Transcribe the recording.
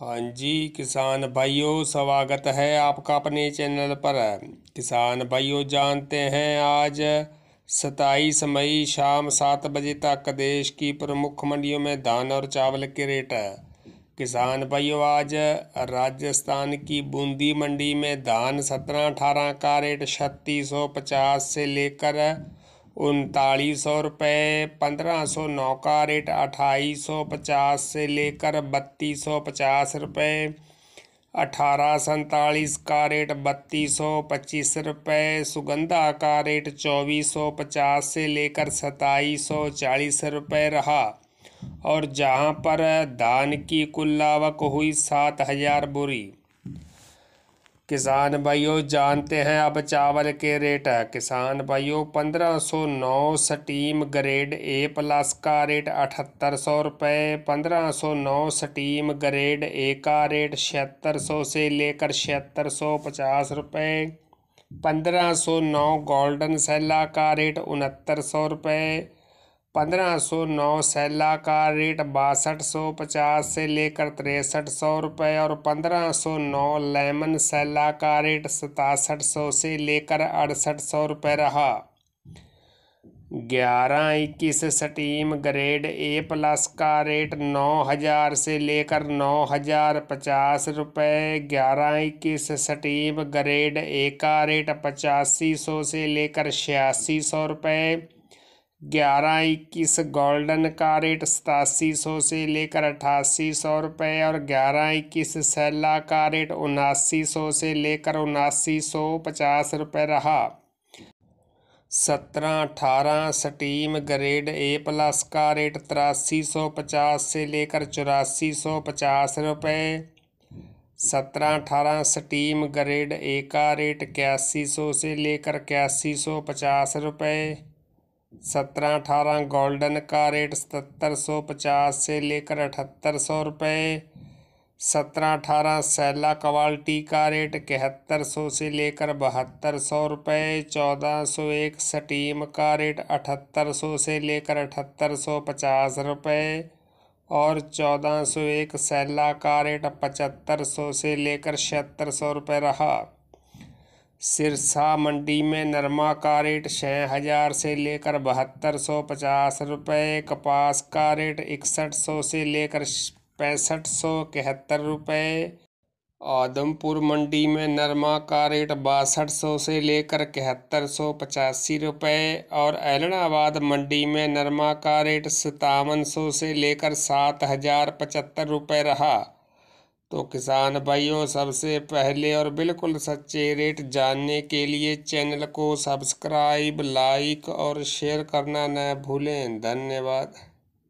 हाँ जी किसान भाइयों स्वागत है आपका अपने चैनल पर किसान भाइयों जानते हैं आज सताईस मई शाम सात बजे तक देश की प्रमुख मंडियों में धान और चावल के रेट है किसान भाइयों आज राजस्थान की बूंदी मंडी में धान सत्रह अठारह का रेट छत्तीस सौ पचास से लेकर उनतालीस सौ रुपये पंद्रह सौ नौ का रेट अट्ठाईस सौ पचास से लेकर बत्तीस सौ पचास रुपये अठारह सैतालीस का रेट बत्तीस सौ पच्चीस रुपये सुगंधा का रेट चौबीस सौ पचास से लेकर सताईस सौ चालीस रुपये रहा और जहां पर धान की कुल लावक हुई सात हज़ार बुरी किसान भाइयों जानते हैं अब चावल के रेट है किसान भाइयों पंद्रह सौ नौ स्टीम ग्रेड ए प्लस का रेट अठहत्तर सौ रुपये पंद्रह सौ नौ स्टीम ग्रेड ए का रेट छिहत्तर सौ से लेकर छिहत्तर सौ पचास रुपये पंद्रह सौ नौ गोल्डन सेला का रेट उनहत्तर सौ रुपये 1509 सैला का रेट बासठ सौ पचास से लेकर तिरसठ सौ रुपये और 1509 लेमन सेला का रेट सतासठ सौ से लेकर अड़सठ सौ रुपये रहा ग्यारह इक्कीस सटीम ग्रेड ए प्लस का रेट नौ हज़ार से लेकर नौ हज़ार पचास रुपये ग्यारह इक्कीस सटीम ग्रेड ए का रेट पचासी सौ से लेकर छियासी सौ रुपये ग्यारह इक्कीस गोल्डन का रेट सतासी सौ से लेकर अट्ठासी सौ रुपये और ग्यारह इक्कीस सैला का रेट उनासी सौ से लेकर उनासी सौ पचास रुपये रहा सत्रह अठारह स्टीम ग्रेड ए प्लस का रेट तिरासी सौ पचास से लेकर चौरासी सौ पचास रुपये सत्रह अठारह स्टीम ग्रेड ए का रेट इक्यासी सौ से लेकर इक्यासी सौ पचास रुपये सत्रह अठारह गोल्डन का रेट सतर सौ पचास से लेकर अठहत्तर सौ रुपये सत्रह अठारह सैला क्वालिटी का रेट इकहत्तर सौ से लेकर बहत्तर सौ रुपये चौदह सौ एक स्टीम का रेट अठहत्तर सौ से लेकर अठहत्तर सौ पचास रुपये और चौदह सौ एक सैला का रेट पचहत्तर सौ से लेकर छिहत्तर सौ रुपये रहा सिरसा मंडी में नरमा का रेट छः हज़ार से लेकर बहत्तर सौ पचास रुपये कपास का रेट इकसठ सौ से लेकर पैंसठ सौ इकहत्तर रुपये आदमपुर मंडी में नरमा का रेट बासठ सौ से लेकर इकहत्तर सौ पचासी रुपये और एलनाबाद मंडी में नरमा का रेट सतावन सौ से लेकर सात हज़ार पचहत्तर रुपये रहा तो किसान भाइयों सबसे पहले और बिल्कुल सच्चे रेट जानने के लिए चैनल को सब्सक्राइब लाइक और शेयर करना न भूलें धन्यवाद